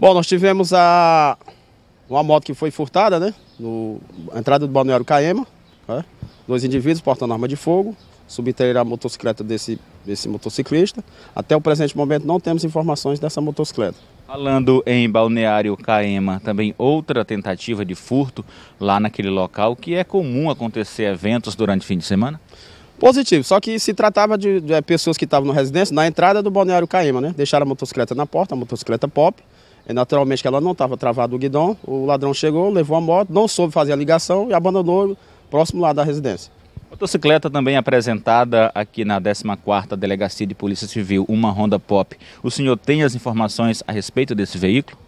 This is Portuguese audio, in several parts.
Bom, nós tivemos a, uma moto que foi furtada, né? No, entrada do balneário Caema. Né? Dois indivíduos portando arma de fogo. Subtraíram a motocicleta desse, desse motociclista. Até o presente momento não temos informações dessa motocicleta. Falando em Balneário Caema, também outra tentativa de furto lá naquele local, que é comum acontecer eventos durante o fim de semana? Positivo, só que se tratava de, de é, pessoas que estavam na residência, na entrada do Balneário Caema, né? Deixaram a motocicleta na porta, a motocicleta pop, é naturalmente que ela não estava travada o guidão, o ladrão chegou, levou a moto, não soube fazer a ligação e abandonou próximo lá da residência. Motocicleta também apresentada aqui na 14ª Delegacia de Polícia Civil, uma Honda Pop. O senhor tem as informações a respeito desse veículo?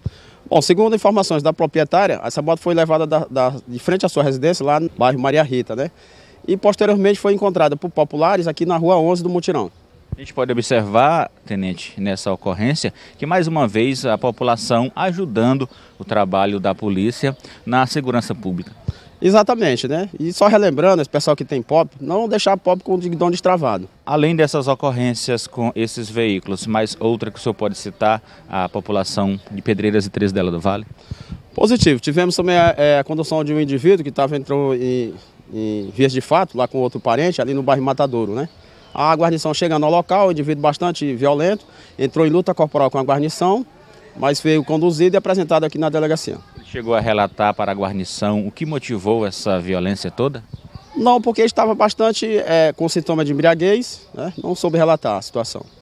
Bom, segundo informações da proprietária, essa moto foi levada da, da, de frente à sua residência, lá no bairro Maria Rita, né? E posteriormente foi encontrada por populares aqui na Rua 11 do Mutirão. A gente pode observar, tenente, nessa ocorrência, que mais uma vez a população ajudando o trabalho da polícia na segurança pública. Exatamente, né? E só relembrando, esse pessoal que tem pop, não deixar pop com o digdom destravado. Além dessas ocorrências com esses veículos, mais outra que o senhor pode citar, a população de Pedreiras e Três dela do Vale? Positivo. Tivemos também a, eh, é, eh, a condução de um indivíduo que estava entrou em, em vias de fato, lá com outro parente, ali no bairro Matadouro, né? A guarnição chegando ao local, um indivíduo bastante violento, entrou em luta corporal com a guarnição, mas veio conduzido e apresentado aqui na delegacia. chegou a relatar para a guarnição o que motivou essa violência toda? Não, porque estava bastante é, com sintoma de embriaguez, né? não soube relatar a situação.